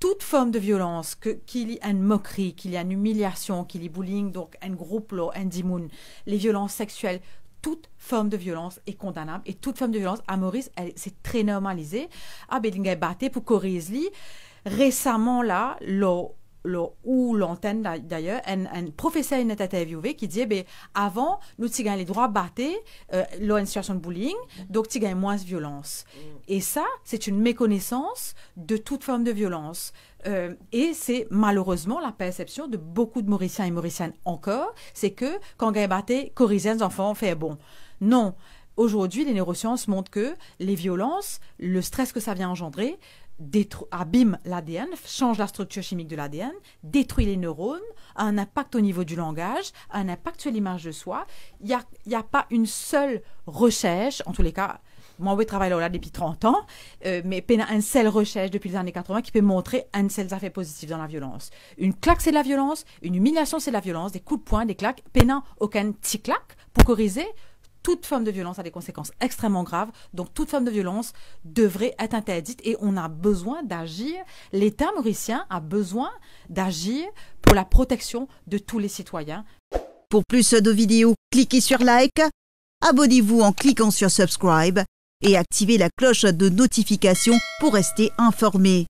toute forme de violence, que, qu'il y ait une moquerie, qu'il y ait une humiliation, qu'il y ait bullying, donc un groupe un dimoun, les violences sexuelles, toute forme de violence est condamnable. Et toute forme de violence, à Maurice, elle, c'est très normalisé. Ah, ben, est batté pour Corisli. Récemment, là, l'eau ou l'antenne d'ailleurs, un, professeur une a interviewé qui disait eh « ben, avant, nous tu avons les droits battés, euh, une situation de bullying, donc tu gagnes moins de violence. Mm. Et ça, c'est une méconnaissance de toute forme de violence. Euh, et c'est malheureusement la perception de beaucoup de Mauriciens et Mauriciennes encore, c'est que quand gagne batté, corrigez les enfants, on fait bon. Non. Aujourd'hui, les neurosciences montrent que les violences, le stress que ça vient engendrer, abîme l'ADN, change la structure chimique de l'ADN, détruit les neurones, a un impact au niveau du langage, a un impact sur l'image de soi. Il n'y a, pas une seule recherche, en tous les cas, moi, je travaille là depuis 30 ans, euh, mais il un a une seule recherche depuis les années 80 qui peut montrer un seul effet positif dans la violence. Une claque, c'est de la violence, une humiliation, c'est de la violence, des coups de poing, des claques, pénant aucun petit claque pour corriger toute forme de violence a des conséquences extrêmement graves. Donc, toute forme de violence devrait être interdite et on a besoin d'agir. L'État mauricien a besoin d'agir pour la protection de tous les citoyens. Pour plus de vidéos, cliquez sur like, abonnez-vous en cliquant sur subscribe et activez la cloche de notification pour rester informé.